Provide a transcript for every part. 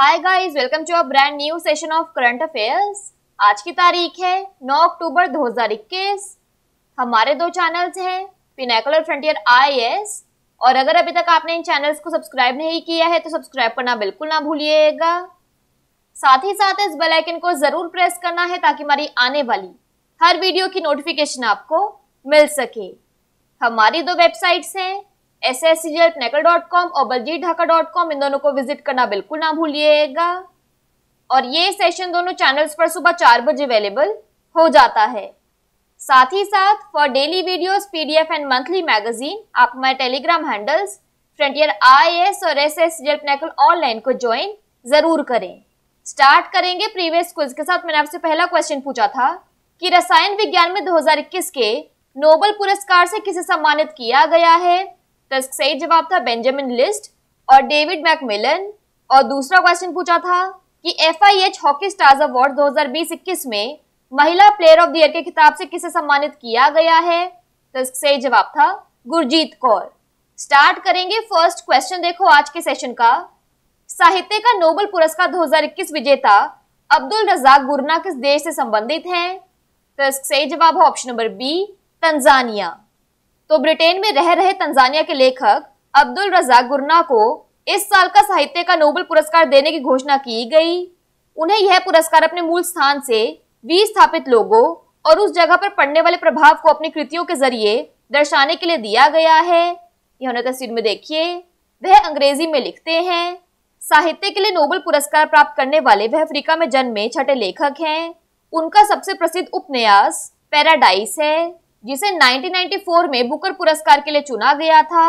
hi guys welcome to a brand new session of current affairs आज की तारीख है 9 अक्टूबर 2021 हमारे दो चैनल्स हैं पिनाकुलर फ्रंटियर आईएएस और अगर अभी तक आपने इन चैनल्स को सब्सक्राइब नहीं किया है तो सब्सक्राइब करना बिल्कुल ना भूलिएगा साथ ही साथ इस बेल आइकन को जरूर प्रेस करना है ताकि हमारी आने वाली हर वीडियो की नोटिफिकेशन आपको मिल सके हमारी दो वेबसाइट्स हैं एस एस सी एट नेकल डॉट कॉम और बलजीत ढाका डॉट कॉम इन दोनों को विजिट करना बिल्कुल ना भूलिएगा और ये सेशन दोनों चैनल्स पर सुबह चार बजे अवेलेबल हो जाता है साथ ही साथ for daily videos PDF and monthly magazine आप हमारे टेलीग्राम हैंडल्स फ्रंटियर आईएएस और एस एस नेकल ऑनलाइन को ज्वाइन जरूर करें स्टार्ट करेंगे प्रीवियस क्विज के साथ मैंने आपसे पहला क्वेश्चन पूछा था कि रसायन विज्ञान में 2021 के नोबल पुरस्कार से किसे सम्मानित किया गया है तो इसका सही जवाब था बेंजामिन लिस्ट और डेविड मैकमिलन और दूसरा क्वेश्चन पूछा था कि F I H hockey stars award दो में महिला प्लेयर ऑफ द ईयर के खिताब से किसे सम्मानित किया गया है तो इसका सही जवाब था गुरजीत कौर स्टार्ट करेंगे फर्स्ट क्वेश्चन देखो आज के सेशन का साहित्य का नोबल पुरस्कार 2021 विजेता अब्दुल रजाक गुरना किस देश से संबंधित हैं तो इसका सही जवाब है ऑप्शन नंबर बी तंजानिया तो ब्रिटेन में रह रहे तंजानिया के लेखक अब्दुल रजा गुरना को इस साल का साहित्य का नोबेल पुरस्कार देने की घोषणा की गई उन्हें यह पुरस्कार अपने मूल स्थान से विस्थापित लोगों और उस जगह पर पड़ने वाले प्रभाव को अपनी कृतियों के जरिए दर्शाने के लिए दिया गया है यह उन्हें तस्वीर में देखिए वह अंग्रेजी में लिखते हैं साहित्य के लिए नोबल पुरस्कार प्राप्त करने वाले वह अफ्रीका में जन्मे छठे लेखक हैं उनका सबसे प्रसिद्ध उपन्यास पैराडाइस है जिसे 1994 में बुकर पुरस्कार के लिए चुना गया था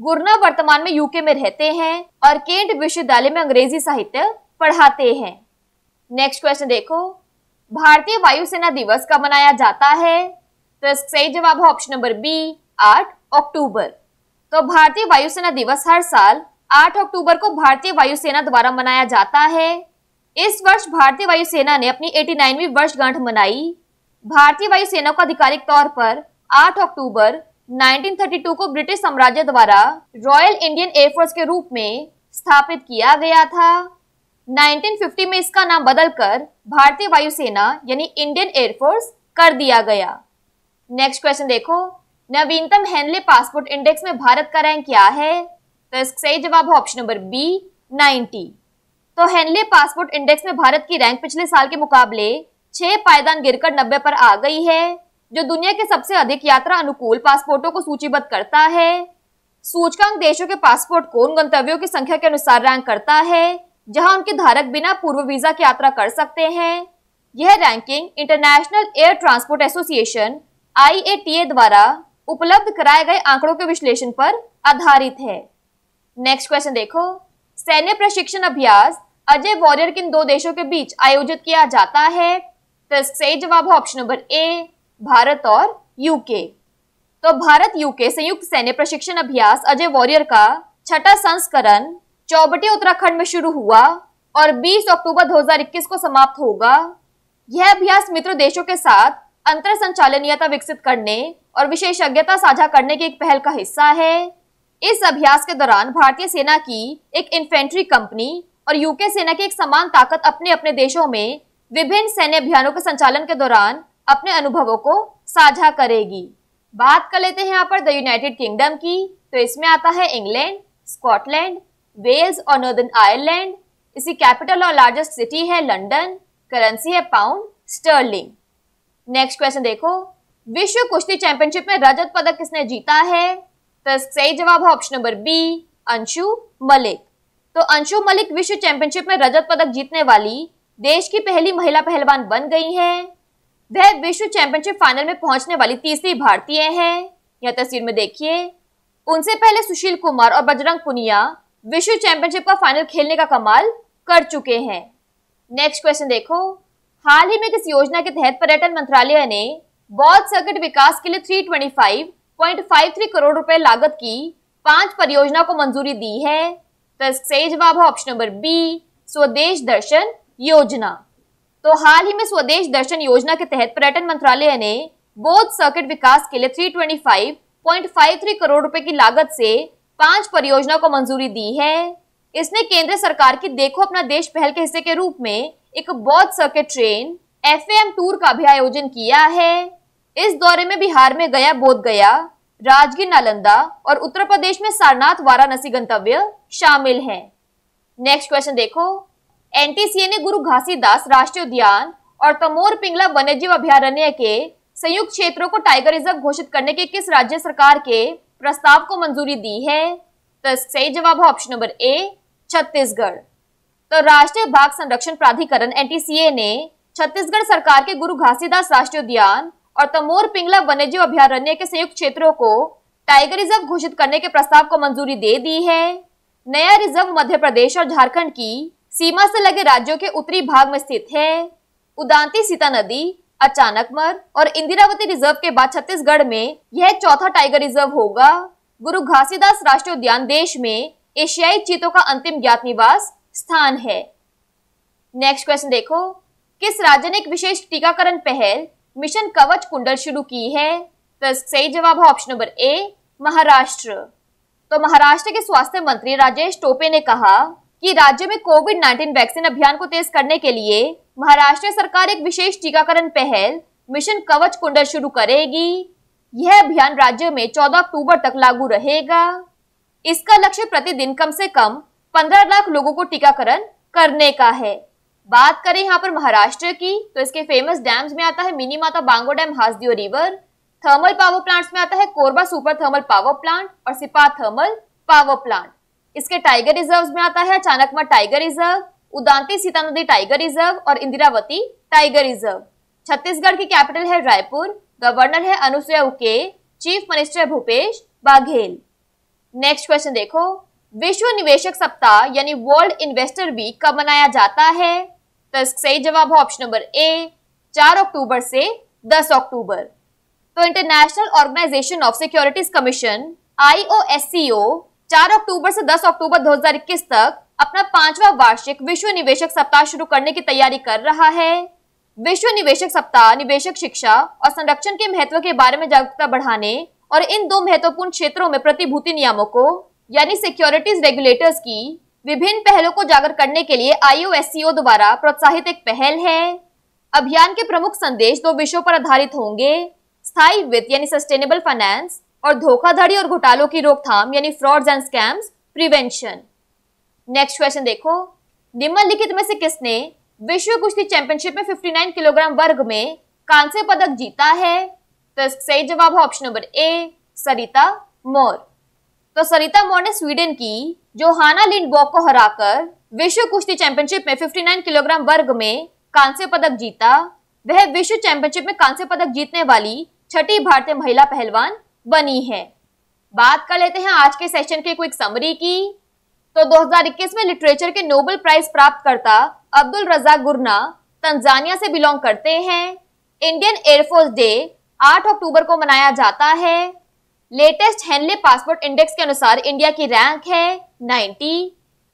गुरना वर्तमान में यूके में रहते हैं और केंट विश्वविद्यालय में अंग्रेजी साहित्य पढ़ाते हैं नेक्स्ट क्वेश्चन देखो भारतीय वायुसेना दिवस कब मनाया जाता है तो इसका सही जवाब है ऑप्शन नंबर बी 8 अक्टूबर तो भारतीय वायुसेना दिवस हर साल 8 अक्टूबर को भारतीय वायुसेना द्वारा मनाया जाता है इस वर्ष भारतीय वायुसेना ने अपनी 89वीं वर्षगांठ मनाई भारतीय वायुसेना को आधिकारिक तौर पर 8 अक्टूबर 1932 को ब्रिटिश साम्राज्य द्वारा रॉयल इंडियन एयरफोर्स के रूप में स्थापित किया गया था 1950 में इसका नाम बदलकर भारतीय वायुसेना यानी इंडियन एयरफोर्स कर दिया गया नेक्स्ट क्वेश्चन देखो नवीनतम हेनले पासपोर्ट इंडेक्स में भारत का रैंक क्या है तो इसका सही जवाब है ऑप्शन नंबर बी 90 तो हेनले पासपोर्ट इंडेक्स में भारत की रैंक पिछले साल के मुकाबले छह पायदान गिरकर नब्बे पर आ गई है जो दुनिया के सबसे अधिक यात्रा अनुकूल पासपोर्टों को सूचीबद्ध करता है सूचकांक देशों के पासपोर्ट को उन गंतव्यों की संख्या के अनुसार रैंक करता है जहां उनके धारक बिना पूर्व वीजा की यात्रा कर सकते हैं यह ranking international air transport association आई द्वारा उपलब्ध कराए गए आंकड़ों के विश्लेषण पर आधारित है नेक्स्ट क्वेश्चन देखो सैन्य प्रशिक्षण अभ्यास अजय वॉरियर किन दो देशों के बीच आयोजित किया जाता है तो इसका सही जवाब है ऑप्शन नंबर ए भारत और यूके तो भारत यूके संयुक्त सैन्य प्रशिक्षण अभ्यास अजय वॉरियर का छठा संस्करण चौबटी उत्तराखंड में शुरू हुआ और 20 अक्टूबर 2021 को समाप्त होगा यह अभ्यास मित्र देशों के साथ अंतर संचालनीयता विकसित करने और विशेषज्ञता साझा करने की एक पहल का हिस्सा है इस अभ्यास के दौरान भारतीय सेना की एक इन्फेंट्री कंपनी और यूके सेना की एक समान ताकत अपने अपने देशों में विभिन्न सैन्य अभियानों के संचालन के दौरान अपने अनुभवों को साझा करेगी बात कर लेते हैं यहाँ पर द यूनाइटेड किंगडम की तो इसमें आता है इंग्लैंड स्कॉटलैंड वेल्स और नॉर्दर्न आयरलैंड इसकी कैपिटल और लार्जेस्ट सिटी है लंदन करेंसी है पाउंड स्टर्लिंग नेक्स्ट क्वेश्चन देखो विश्व कुश्ती चैंपियनशिप में रजत पदक किसने जीता है तो सही जवाब है option number B Anshu Malik तो अंशु मलिक विश्व चैंपियनशिप में रजत पदक जीतने वाली देश की पहली महिला पहलवान बन गई हैं वह विश्व चैंपियनशिप फाइनल में पहुंचने वाली तीसरी भारतीय हैं यह तस्वीर में देखिए उनसे पहले सुशील कुमार और बजरंग पुनिया विश्व चैंपियनशिप का फाइनल खेलने का कमाल कर चुके हैं नेक्स्ट क्वेश्चन देखो हाल ही में किस योजना के तहत पर्यटन मंत्रालय ने बौद्ध सर्किट विकास के लिए थ्री करोड़ रुपए लागत की पांच परियोजना को मंजूरी दी है तो सही जवाब है ऑप्शन नंबर बी स्वदेश दर्शन योजना तो हाल ही में स्वदेश दर्शन योजना के तहत पर्यटन मंत्रालय ने बोध सर्किट विकास के लिए 325.53 करोड़ रुपए की लागत से पांच परियोजना को मंजूरी दी है इसने केंद्र सरकार की देखो अपना देश पहल के हिस्से के रूप में एक बौद्ध सर्किट ट्रेन एफ टूर का भी आयोजन किया है इस दौरे में बिहार में गया बोध गया राजगीर नालंदा और उत्तर प्रदेश में सारनाथ वाराणसी गंतव्य शामिल है नेक्स्ट क्वेश्चन देखो एनटीसीए ने गुरु घासीदास राष्ट्रीय उद्यान और तमोर पिंगला वन्यजीव अभ्यारण्य के संयुक्त क्षेत्रों को टाइगर रिजर्व घोषित करने के किस राज्य सरकार के प्रस्ताव को मंजूरी दी है तो सही जवाब है ऑप्शन नंबर ए छत्तीसगढ़ तो राष्ट्रीय बाघ संरक्षण प्राधिकरण एनटीसीए ने छत्तीसगढ़ सरकार के गुरु घासीदास राष्ट्रीय उद्यान और तमोर पिंगला वन्यजीव अभ्यारण्य के संयुक्त क्षेत्रों को टाइगर रिजर्व घोषित करने के प्रस्ताव को मंजूरी दे दी है नया रिजर्व मध्य प्रदेश और झारखंड की सीमा से लगे राज्यों के उत्तरी भाग में स्थित है उदांती सीता नदी अचानकमर और इंदिरावती रिजर्व के बाद छत्तीसगढ़ में यह चौथा टाइगर रिजर्व होगा गुरु घासीदास राष्ट्रीय उद्यान देश में एशियाई चीतों का अंतिम ज्ञात निवास स्थान है नेक्स्ट क्वेश्चन देखो किस राज्य ने एक विशेष टीकाकरण पहल मिशन कवच कुंडल शुरू की है तो सही जवाब है ऑप्शन नंबर ए महाराष्ट्र तो महाराष्ट्र के स्वास्थ्य मंत्री राजेश टोपे ने कहा कि राज्य में कोविड 19 वैक्सीन अभियान को तेज करने के लिए महाराष्ट्र सरकार एक विशेष टीकाकरण पहल मिशन कवच कुंडल शुरू करेगी यह अभियान राज्य में 14 अक्टूबर तक लागू रहेगा इसका लक्ष्य प्रतिदिन कम से कम 15 लाख लोगों को टीकाकरण करने का है बात करें यहाँ पर महाराष्ट्र की तो इसके फेमस डैम्स में आता है Mini Mata Bango dam Hasdeo river thermal power plants में आता है Korba super thermal power plant और सिपा थर्मल पावर प्लांट इसके टाइगर रिजर्व में आता है चाणकमा टाइगर रिजर्व उदांती सीता नदी टाइगर रिजर्व और इंदिरावती टाइगर रिजर्व छत्तीसगढ़ की कैपिटल है रायपुर गवर्नर है Anusuiya Uike chief minister Bhupesh Baghel next question देखो विश्व निवेशक सप्ताह यानी वर्ल्ड इन्वेस्टर वीक कब मनाया जाता है तो सही जवाब है ऑप्शन नंबर ए चार अक्टूबर से दस अक्टूबर तो international organization of securities commission IOSCO 4 अक्टूबर से 10 अक्टूबर 2021 तक अपना पांचवा वार्षिक विश्व निवेशक सप्ताह शुरू करने की तैयारी कर रहा है विश्व निवेशक सप्ताह निवेशक शिक्षा और संरक्षण के महत्व के बारे में जागरूकता बढ़ाने और इन दो महत्वपूर्ण क्षेत्रों में प्रतिभूति को यानी सिक्योरिटीज रेगुलेटर्स की विभिन्न पहलों को जागर करने के लिए आई द्वारा प्रोत्साहित एक पहल है अभियान के प्रमुख संदेश दो विषयों पर आधारित होंगे स्थायी वित्त यानी सस्टेनेबल फाइनेंस और धोखाधड़ी और घोटालों की रोकथाम यानी frauds and scams prevention next question देखो निम्नलिखित में से किसने विश्व कुश्ती चैंपियनशिप में 59 किलोग्राम वर्ग में कांस्य पदक जीता है तो इसका सही जवाब है ऑप्शन नंबर ए सरिता मोर तो सरिता मोर ने स्वीडन की जो जोहाना लिंडबॉक को हराकर विश्व कुश्ती चैंपियनशिप में 59 किलोग्राम वर्ग में कांस्य पदक जीता वह विश्व चैंपियनशिप में कांस्य पदक जीतने वाली छठी भारतीय महिला पहलवान बनी है बात कर लेते हैं आज के सेशन के क्विक समरी की तो 2021 में लिटरेचर के नोबेल प्राइज प्राप्त करता अब्दुल रजा गुरना तंजानिया से बिलोंग करते हैं इंडियन एयरफोर्स डे 8 अक्टूबर को मनाया जाता है लेटेस्ट हेनले पासपोर्ट इंडेक्स के अनुसार इंडिया की रैंक है 90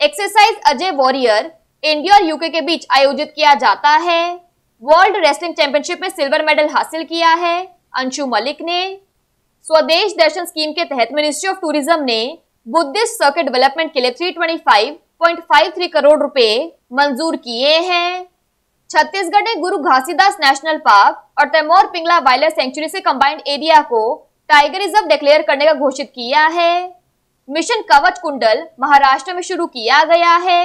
एक्सरसाइज अजय वॉरियर इंडिया और यूके के बीच आयोजित किया जाता है वर्ल्ड रेसलिंग चैंपियनशिप में सिल्वर मेडल हासिल किया है अंशु मलिक ने स्वदेश दर्शन स्कीम के तहत मिनिस्ट्री ऑफ टूरिज्म ने बुद्धिस्ट सर्किट डेवलपमेंट के लिए 325.53 करोड़ रुपए मंजूर किए हैं छत्तीसगढ़ ने गुरु घासीदास नेशनल पार्क और तैमोर पिंगला वाइल्ड सेंचुरी से कंबाइंड एरिया को टाइगर रिजर्व डिक्लेयर करने का घोषित किया है मिशन कवच कुंडल महाराष्ट्र में शुरू किया गया है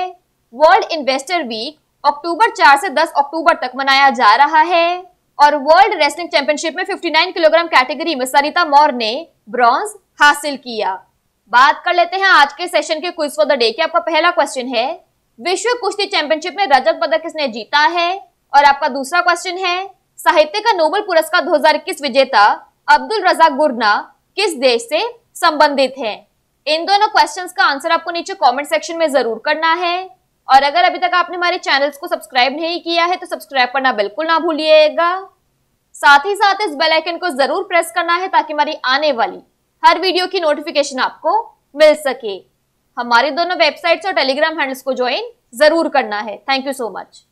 वर्ल्ड इन्वेस्टर वीक अक्टूबर 4 से 10 अक्टूबर तक मनाया जा रहा है और वर्ल्ड रेसलिंग चैंपियनशिप में 59 किलोग्राम कैटेगरी में सरिता मौर ने ब्रॉन्ज हासिल किया बात कर लेते हैं आज के सेशन के क्विज फॉर द डे की आपका पहला क्वेश्चन है विश्व कुश्ती चैंपियनशिप में रजत पदक किसने जीता है और आपका दूसरा क्वेश्चन है साहित्य का नोबेल पुरस्कार दो विजेता अब्दुल रजाक गुरना किस देश से संबंधित है इन दोनों क्वेश्चंस का आंसर आपको नीचे कमेंट सेक्शन में जरूर करना है और अगर अभी तक आपने हमारे चैनल्स को सब्सक्राइब नहीं किया है तो सब्सक्राइब करना बिल्कुल ना भूलिएगा साथ ही साथ इस बेल आइकन को जरूर प्रेस करना है ताकि हमारी आने वाली हर वीडियो की नोटिफिकेशन आपको मिल सके हमारी दोनों वेबसाइट्स और टेलीग्राम हैंडल्स को ज्वाइन जरूर करना है थैंक यू सो मच